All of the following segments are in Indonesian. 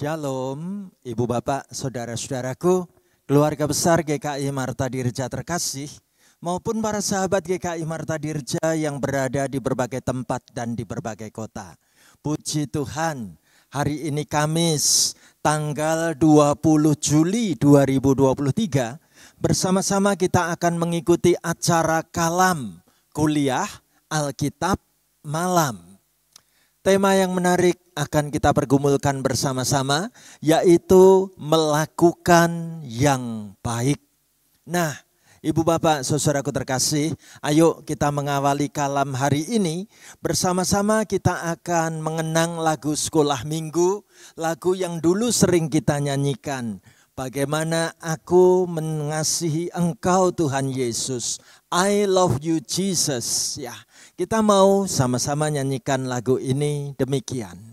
Shalom, Ibu Bapak, Saudara-saudaraku, keluarga besar GKI Marta Dirja terkasih, maupun para sahabat GKI Marta Dirja yang berada di berbagai tempat dan di berbagai kota. Puji Tuhan, hari ini Kamis, tanggal 20 Juli 2023, bersama-sama kita akan mengikuti acara kalam, kuliah, Alkitab, malam Tema yang menarik akan kita pergumulkan bersama-sama, yaitu melakukan yang baik. Nah, Ibu Bapak, saudaraku terkasih, ayo kita mengawali kalam hari ini. Bersama-sama kita akan mengenang lagu sekolah minggu, lagu yang dulu sering kita nyanyikan. Bagaimana aku mengasihi Engkau Tuhan Yesus. I love you Jesus. Ya, kita mau sama-sama nyanyikan lagu ini demikian.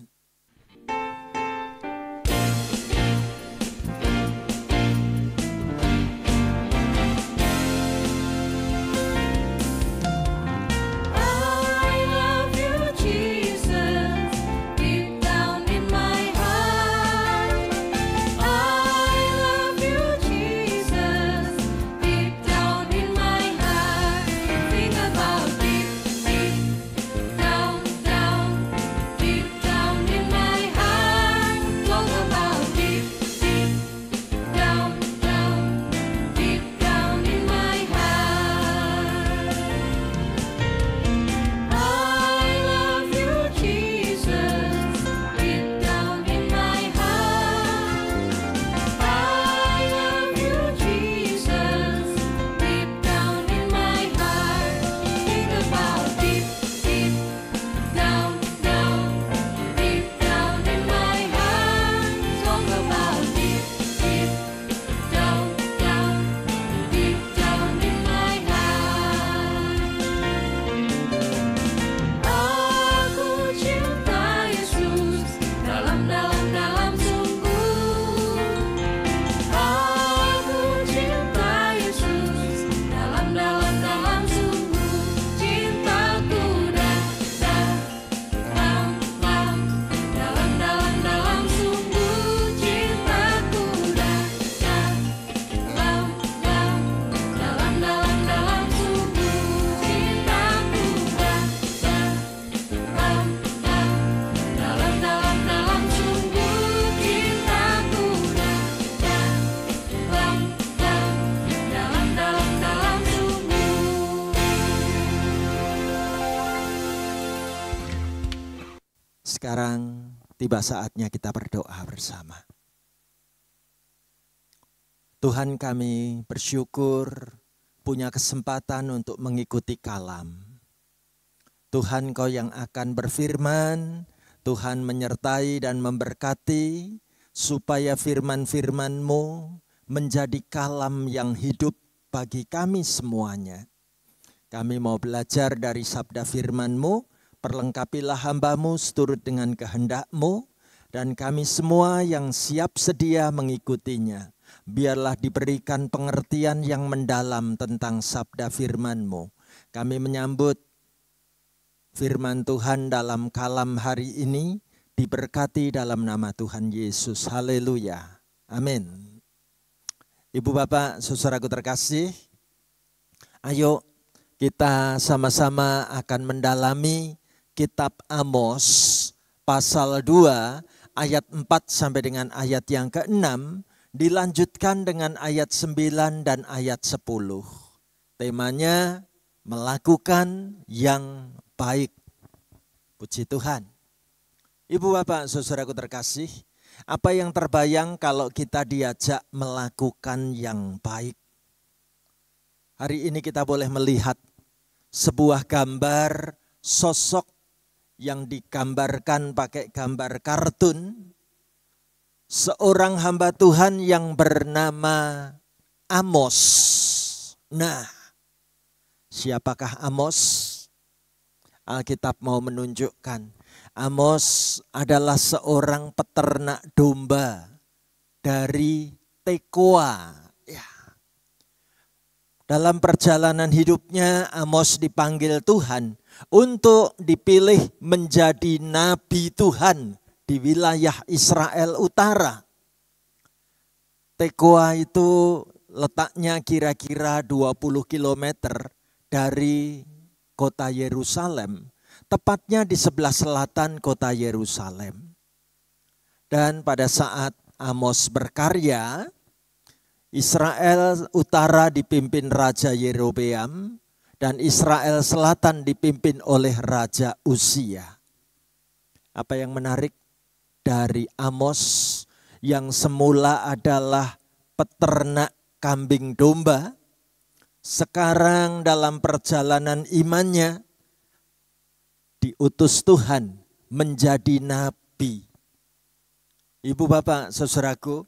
tiba saatnya kita berdoa bersama. Tuhan kami bersyukur punya kesempatan untuk mengikuti kalam. Tuhan kau yang akan berfirman, Tuhan menyertai dan memberkati supaya firman-firmanmu menjadi kalam yang hidup bagi kami semuanya. Kami mau belajar dari sabda firmanmu. mu Perlengkapilah hambamu seturut dengan kehendakmu, dan kami semua yang siap sedia mengikutinya. Biarlah diberikan pengertian yang mendalam tentang sabda FirmanMu. Kami menyambut firman Tuhan dalam kalam hari ini, diberkati dalam nama Tuhan Yesus. Haleluya. Amin. Ibu Bapak, saudaraku terkasih, ayo kita sama-sama akan mendalami kitab Amos pasal 2 ayat 4 sampai dengan ayat yang ke-6 dilanjutkan dengan ayat 9 dan ayat 10. Temanya melakukan yang baik. Puji Tuhan. Ibu bapak saudaraku terkasih, apa yang terbayang kalau kita diajak melakukan yang baik? Hari ini kita boleh melihat sebuah gambar sosok yang digambarkan pakai gambar kartun seorang hamba Tuhan yang bernama Amos. Nah, siapakah Amos? Alkitab mau menunjukkan Amos adalah seorang peternak domba dari Tekoa. Ya. Dalam perjalanan hidupnya Amos dipanggil Tuhan untuk dipilih menjadi nabi Tuhan di wilayah Israel Utara. Tekoa itu letaknya kira-kira 20 km dari kota Yerusalem, tepatnya di sebelah selatan kota Yerusalem. Dan pada saat Amos berkarya, Israel Utara dipimpin Raja Yerobeam, dan Israel Selatan dipimpin oleh Raja Usia. Apa yang menarik dari Amos yang semula adalah peternak kambing domba, sekarang dalam perjalanan imannya diutus Tuhan menjadi nabi. Ibu bapak saudaraku,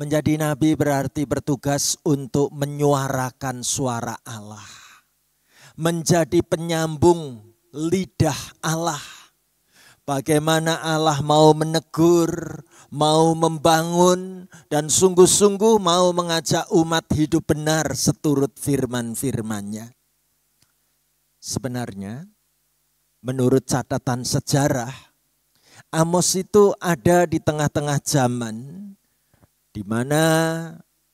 Menjadi nabi berarti bertugas untuk menyuarakan suara Allah. Menjadi penyambung lidah Allah. Bagaimana Allah mau menegur, mau membangun, dan sungguh-sungguh mau mengajak umat hidup benar seturut firman-firmannya. Sebenarnya, menurut catatan sejarah, Amos itu ada di tengah-tengah zaman di mana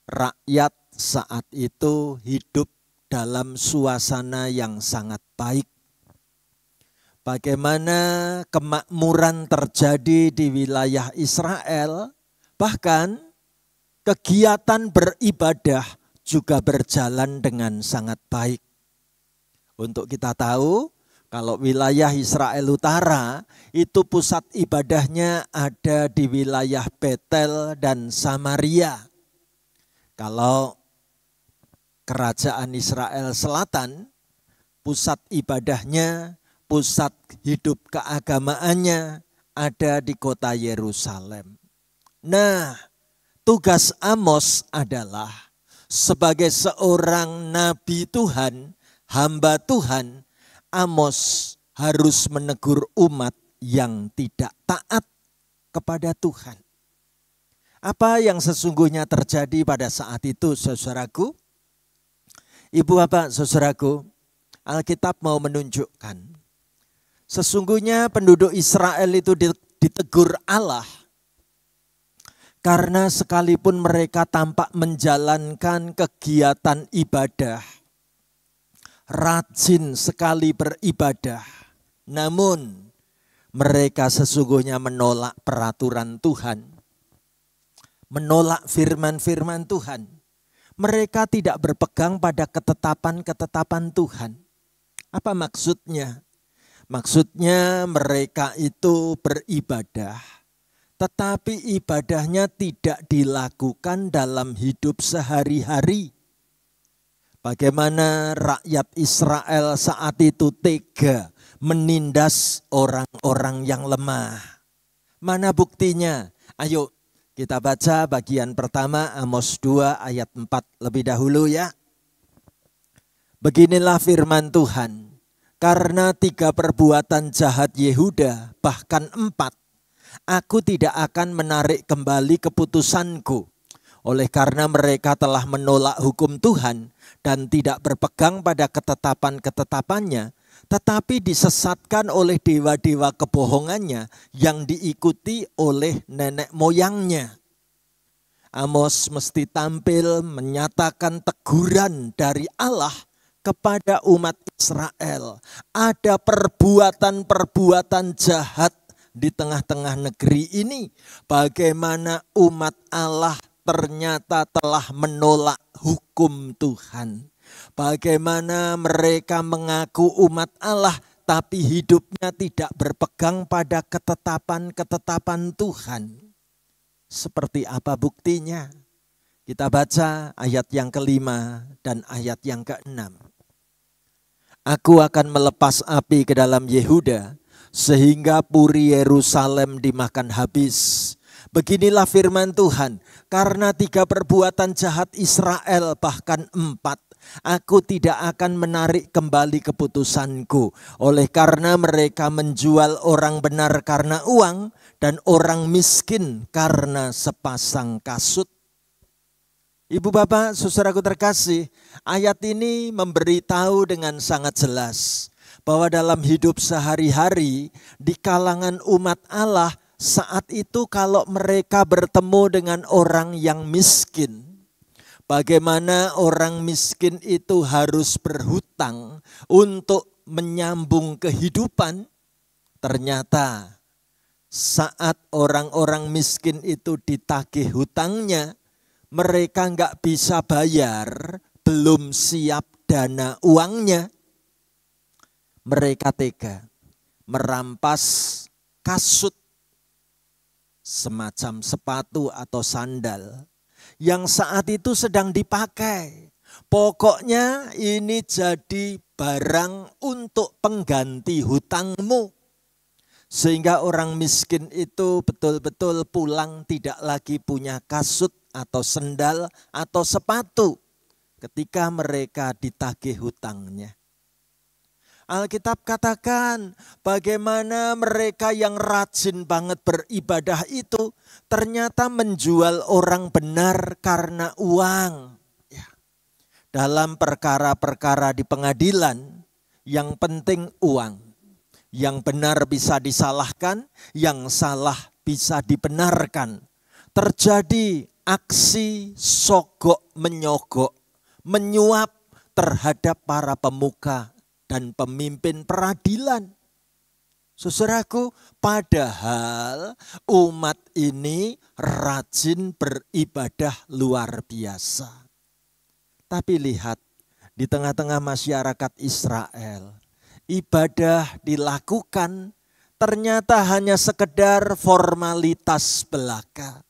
rakyat saat itu hidup dalam suasana yang sangat baik. Bagaimana kemakmuran terjadi di wilayah Israel, bahkan kegiatan beribadah juga berjalan dengan sangat baik. Untuk kita tahu, kalau wilayah Israel Utara itu pusat ibadahnya ada di wilayah Betel dan Samaria. Kalau kerajaan Israel Selatan pusat ibadahnya, pusat hidup keagamaannya ada di kota Yerusalem. Nah, tugas Amos adalah sebagai seorang nabi Tuhan, hamba Tuhan, Amos harus menegur umat yang tidak taat kepada Tuhan. Apa yang sesungguhnya terjadi pada saat itu, saudaraku? Ibu bapak, saudaraku, Alkitab mau menunjukkan sesungguhnya penduduk Israel itu ditegur Allah karena sekalipun mereka tampak menjalankan kegiatan ibadah rajin sekali beribadah. Namun mereka sesungguhnya menolak peraturan Tuhan. Menolak firman-firman Tuhan. Mereka tidak berpegang pada ketetapan-ketetapan Tuhan. Apa maksudnya? Maksudnya mereka itu beribadah, tetapi ibadahnya tidak dilakukan dalam hidup sehari-hari. Bagaimana rakyat Israel saat itu tega menindas orang-orang yang lemah. Mana buktinya? Ayo kita baca bagian pertama Amos 2 ayat 4 lebih dahulu ya. Beginilah firman Tuhan, karena tiga perbuatan jahat Yehuda, bahkan empat, aku tidak akan menarik kembali keputusanku. Oleh karena mereka telah menolak hukum Tuhan dan tidak berpegang pada ketetapan-ketetapannya, tetapi disesatkan oleh dewa-dewa kebohongannya yang diikuti oleh nenek moyangnya. Amos mesti tampil menyatakan teguran dari Allah kepada umat Israel. Ada perbuatan-perbuatan jahat di tengah-tengah negeri ini. Bagaimana umat Allah ternyata telah menolak hukum hukum Tuhan. Bagaimana mereka mengaku umat Allah tapi hidupnya tidak berpegang pada ketetapan-ketetapan Tuhan. Seperti apa buktinya? Kita baca ayat yang kelima dan ayat yang keenam. Aku akan melepas api ke dalam Yehuda sehingga puri Yerusalem dimakan habis. Beginilah firman Tuhan, karena tiga perbuatan jahat Israel bahkan empat aku tidak akan menarik kembali keputusanku. Oleh karena mereka menjual orang benar karena uang dan orang miskin karena sepasang kasut. Ibu bapak, saudaraku terkasih, ayat ini memberitahu dengan sangat jelas bahwa dalam hidup sehari-hari di kalangan umat Allah saat itu kalau mereka bertemu dengan orang yang miskin, bagaimana orang miskin itu harus berhutang untuk menyambung kehidupan, ternyata saat orang-orang miskin itu ditagih hutangnya, mereka nggak bisa bayar, belum siap dana uangnya. Mereka tega merampas kasut semacam sepatu atau sandal yang saat itu sedang dipakai. Pokoknya ini jadi barang untuk pengganti hutangmu. Sehingga orang miskin itu betul-betul pulang tidak lagi punya kasut atau sendal atau sepatu ketika mereka ditagih hutangnya. Alkitab katakan bagaimana mereka yang rajin banget beribadah itu ternyata menjual orang benar karena uang. Ya. Dalam perkara-perkara di pengadilan yang penting uang. Yang benar bisa disalahkan, yang salah bisa dibenarkan. Terjadi aksi sogok menyogok, menyuap terhadap para pemuka dan pemimpin peradilan. Seseraku, padahal umat ini rajin beribadah luar biasa. Tapi lihat, di tengah-tengah masyarakat Israel, ibadah dilakukan ternyata hanya sekedar formalitas belaka.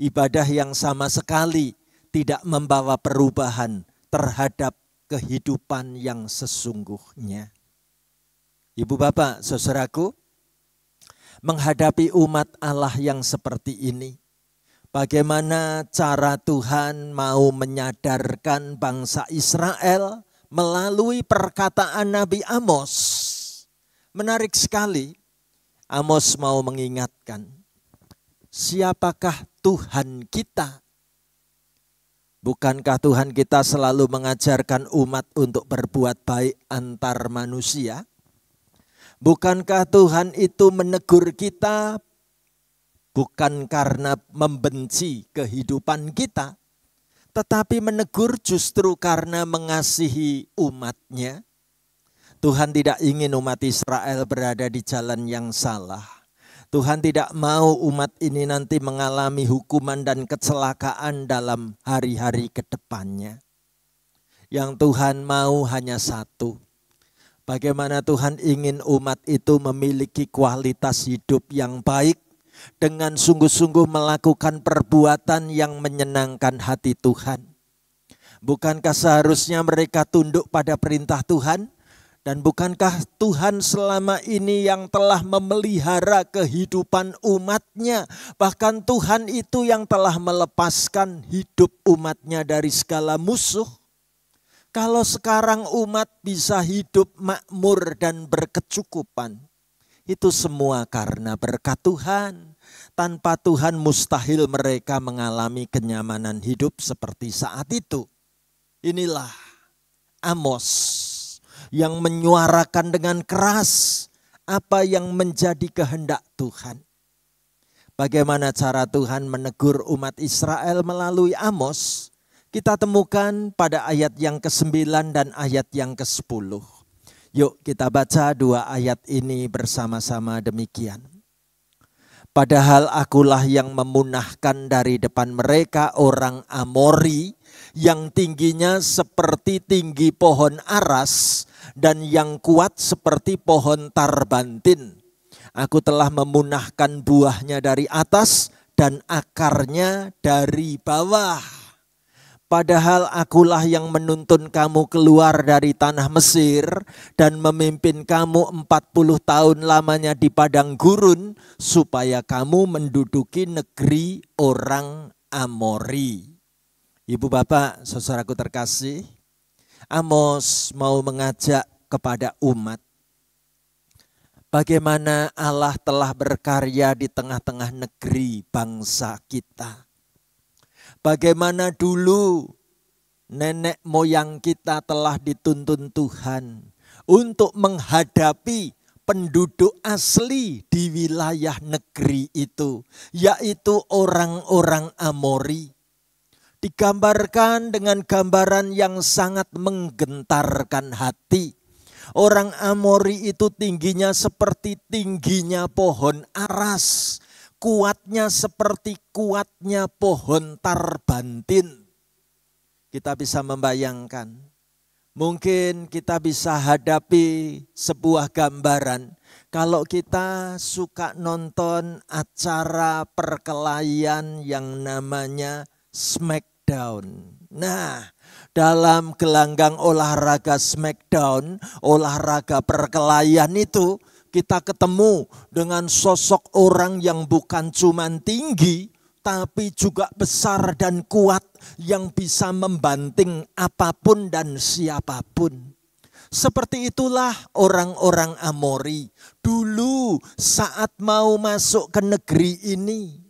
Ibadah yang sama sekali tidak membawa perubahan terhadap kehidupan yang sesungguhnya. Ibu bapak, saudaraku, menghadapi umat Allah yang seperti ini, bagaimana cara Tuhan mau menyadarkan bangsa Israel melalui perkataan Nabi Amos. Menarik sekali, Amos mau mengingatkan, siapakah Tuhan kita Bukankah Tuhan kita selalu mengajarkan umat untuk berbuat baik antar manusia? Bukankah Tuhan itu menegur kita bukan karena membenci kehidupan kita, tetapi menegur justru karena mengasihi umatnya? Tuhan tidak ingin umat Israel berada di jalan yang salah. Tuhan tidak mau umat ini nanti mengalami hukuman dan kecelakaan dalam hari-hari kedepannya. Yang Tuhan mau hanya satu. Bagaimana Tuhan ingin umat itu memiliki kualitas hidup yang baik dengan sungguh-sungguh melakukan perbuatan yang menyenangkan hati Tuhan. Bukankah seharusnya mereka tunduk pada perintah Tuhan? Dan bukankah Tuhan selama ini yang telah memelihara kehidupan umatnya? Bahkan Tuhan itu yang telah melepaskan hidup umatnya dari segala musuh. Kalau sekarang umat bisa hidup makmur dan berkecukupan, itu semua karena berkat Tuhan. Tanpa Tuhan mustahil mereka mengalami kenyamanan hidup seperti saat itu. Inilah Amos yang menyuarakan dengan keras apa yang menjadi kehendak Tuhan. Bagaimana cara Tuhan menegur umat Israel melalui Amos? Kita temukan pada ayat yang ke-9 dan ayat yang ke-10. Yuk kita baca dua ayat ini bersama-sama demikian. Padahal akulah yang memunahkan dari depan mereka orang Amori, yang tingginya seperti tinggi pohon aras dan yang kuat seperti pohon tarbantin. Aku telah memunahkan buahnya dari atas dan akarnya dari bawah. Padahal akulah yang menuntun kamu keluar dari tanah Mesir dan memimpin kamu 40 tahun lamanya di padang gurun supaya kamu menduduki negeri orang Amori. Ibu bapak, saudaraku terkasih, Amos mau mengajak kepada umat bagaimana Allah telah berkarya di tengah-tengah negeri bangsa kita. Bagaimana dulu nenek moyang kita telah dituntun Tuhan untuk menghadapi penduduk asli di wilayah negeri itu, yaitu orang-orang Amori digambarkan dengan gambaran yang sangat menggentarkan hati. Orang Amori itu tingginya seperti tingginya pohon aras, kuatnya seperti kuatnya pohon tarbantin. Kita bisa membayangkan, mungkin kita bisa hadapi sebuah gambaran kalau kita suka nonton acara perkelahian yang namanya Smack Smackdown. Nah, dalam gelanggang olahraga Smackdown, olahraga perkelahian itu, kita ketemu dengan sosok orang yang bukan cuma tinggi, tapi juga besar dan kuat yang bisa membanting apapun dan siapapun. Seperti itulah orang-orang Amori dulu saat mau masuk ke negeri ini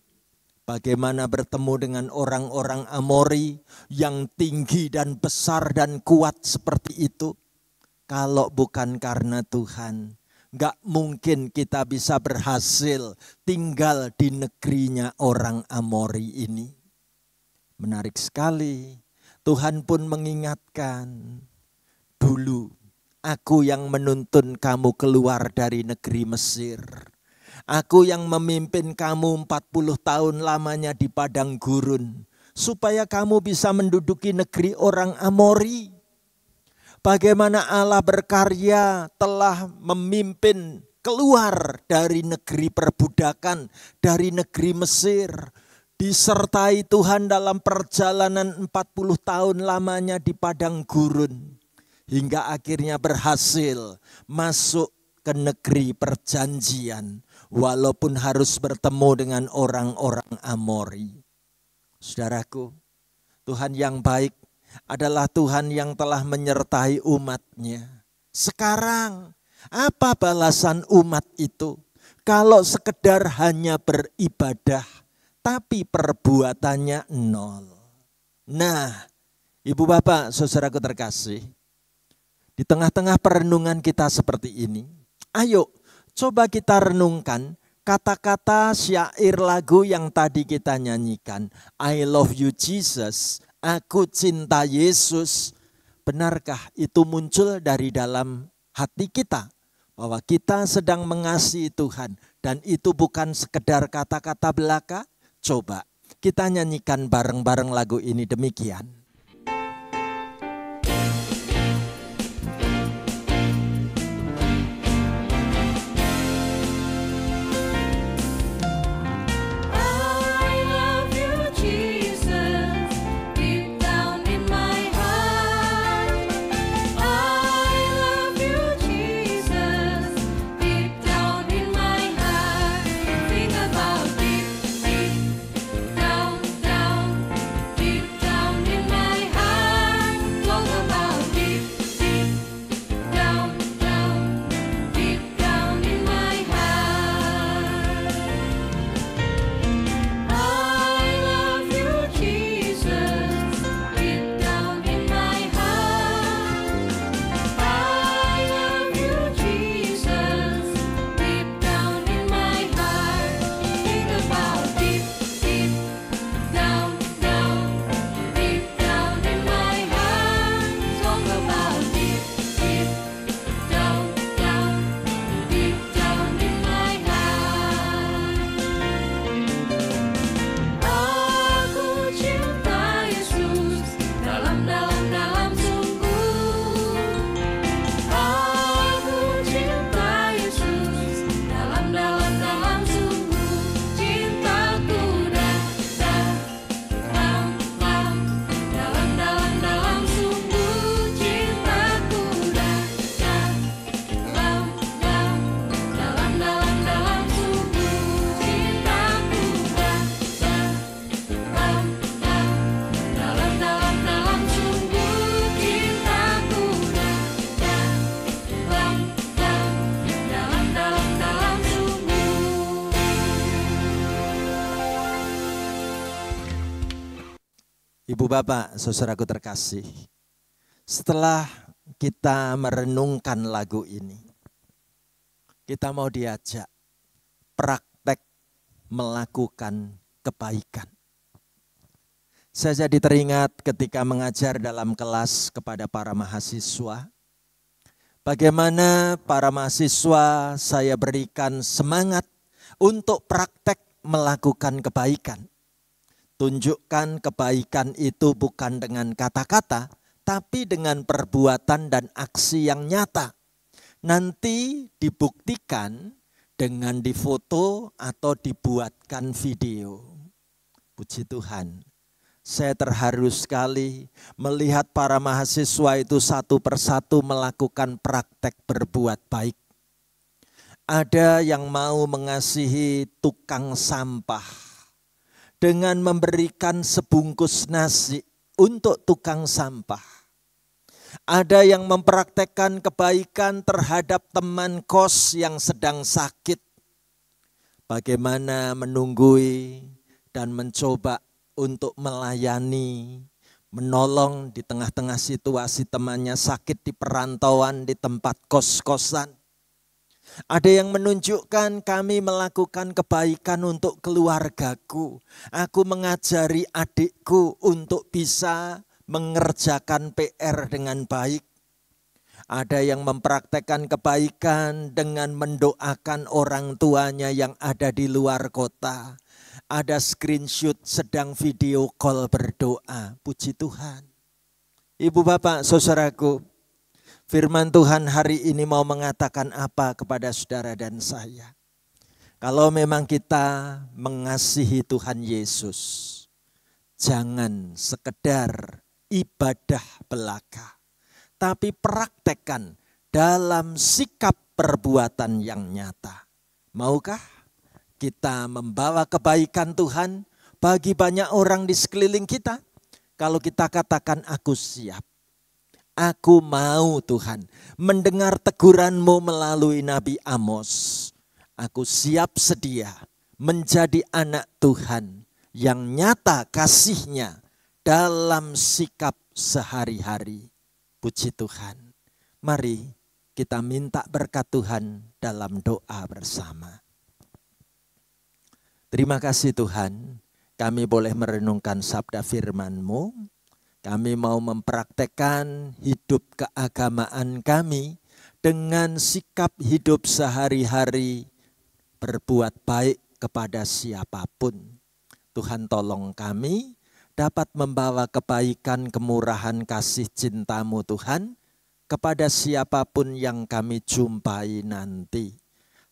Bagaimana bertemu dengan orang-orang Amori yang tinggi dan besar dan kuat seperti itu? Kalau bukan karena Tuhan, gak mungkin kita bisa berhasil tinggal di negerinya orang Amori ini. Menarik sekali, Tuhan pun mengingatkan, dulu aku yang menuntun kamu keluar dari negeri Mesir Aku yang memimpin kamu 40 tahun lamanya di padang gurun. Supaya kamu bisa menduduki negeri orang Amori. Bagaimana Allah berkarya telah memimpin keluar dari negeri perbudakan, dari negeri Mesir. Disertai Tuhan dalam perjalanan 40 tahun lamanya di padang gurun. Hingga akhirnya berhasil masuk ke negeri perjanjian, walaupun harus bertemu dengan orang-orang Amori. Saudaraku, Tuhan yang baik adalah Tuhan yang telah menyertai umatnya. Sekarang, apa balasan umat itu? Kalau sekedar hanya beribadah, tapi perbuatannya nol. Nah, Ibu Bapak, saudaraku terkasih, di tengah-tengah perenungan kita seperti ini, Ayo, coba kita renungkan kata-kata syair lagu yang tadi kita nyanyikan. I love you Jesus, aku cinta Yesus. Benarkah itu muncul dari dalam hati kita? Bahwa kita sedang mengasihi Tuhan dan itu bukan sekedar kata-kata belaka. Coba kita nyanyikan bareng-bareng lagu ini demikian. Bapak, saudaraku terkasih. Setelah kita merenungkan lagu ini, kita mau diajak praktek melakukan kebaikan. Saya jadi teringat ketika mengajar dalam kelas kepada para mahasiswa, bagaimana para mahasiswa saya berikan semangat untuk praktek melakukan kebaikan. Tunjukkan kebaikan itu bukan dengan kata-kata, tapi dengan perbuatan dan aksi yang nyata. Nanti dibuktikan dengan difoto atau dibuatkan video. Puji Tuhan. Saya terharu sekali melihat para mahasiswa itu satu persatu melakukan praktek berbuat baik. Ada yang mau mengasihi tukang sampah dengan memberikan sebungkus nasi untuk tukang sampah. Ada yang mempraktekkan kebaikan terhadap teman kos yang sedang sakit. Bagaimana menunggui dan mencoba untuk melayani, menolong di tengah-tengah situasi temannya sakit di perantauan, di tempat kos-kosan. Ada yang menunjukkan kami melakukan kebaikan untuk keluargaku. Aku mengajari adikku untuk bisa mengerjakan PR dengan baik. Ada yang mempraktekkan kebaikan dengan mendoakan orang tuanya yang ada di luar kota. Ada screenshot sedang video call berdoa. Puji Tuhan. Ibu bapak, saudaraku, Firman Tuhan hari ini mau mengatakan apa kepada saudara dan saya? Kalau memang kita mengasihi Tuhan Yesus, jangan sekedar ibadah belaka, tapi praktekkan dalam sikap perbuatan yang nyata. Maukah kita membawa kebaikan Tuhan bagi banyak orang di sekeliling kita? Kalau kita katakan aku siap, Aku mau Tuhan mendengar teguranmu melalui Nabi Amos. Aku siap sedia menjadi anak Tuhan yang nyata kasihnya dalam sikap sehari-hari. Puji Tuhan. Mari kita minta berkat Tuhan dalam doa bersama. Terima kasih Tuhan, kami boleh merenungkan sabda firman-Mu. Kami mau mempraktekkan hidup keagamaan kami dengan sikap hidup sehari-hari berbuat baik kepada siapapun. Tuhan tolong kami dapat membawa kebaikan, kemurahan, kasih cintamu Tuhan kepada siapapun yang kami jumpai nanti.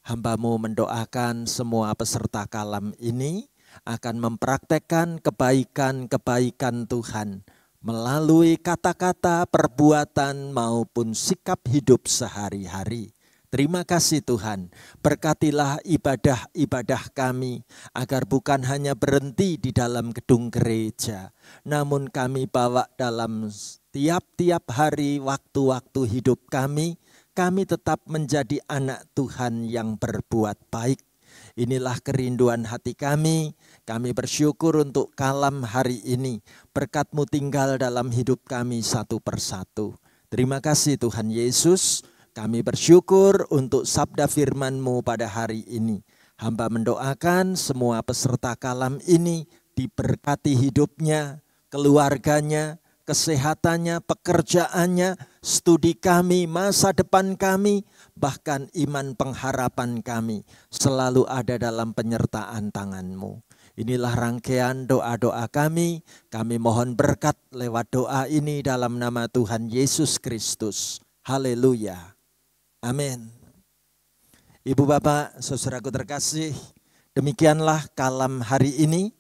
Hambamu mendoakan semua peserta kalam ini akan mempraktekkan kebaikan-kebaikan Tuhan melalui kata-kata, perbuatan, maupun sikap hidup sehari-hari. Terima kasih Tuhan, berkatilah ibadah-ibadah kami, agar bukan hanya berhenti di dalam gedung gereja, namun kami bawa dalam tiap-tiap hari waktu-waktu hidup kami, kami tetap menjadi anak Tuhan yang berbuat baik Inilah kerinduan hati kami. Kami bersyukur untuk kalam hari ini. Berkatmu tinggal dalam hidup kami satu persatu. Terima kasih Tuhan Yesus. Kami bersyukur untuk sabda FirmanMu pada hari ini. Hamba mendoakan semua peserta kalam ini diberkati hidupnya, keluarganya, kesehatannya, pekerjaannya, studi kami, masa depan kami, bahkan iman pengharapan kami selalu ada dalam penyertaan tanganmu. Inilah rangkaian doa-doa kami. Kami mohon berkat lewat doa ini dalam nama Tuhan Yesus Kristus. Haleluya. Amin. Ibu Bapak, saudaraku terkasih, demikianlah kalam hari ini.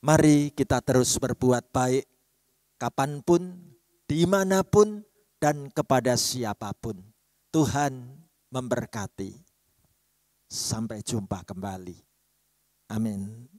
Mari kita terus berbuat baik kapanpun, dimanapun, dan kepada siapapun. Tuhan memberkati. Sampai jumpa kembali. Amin.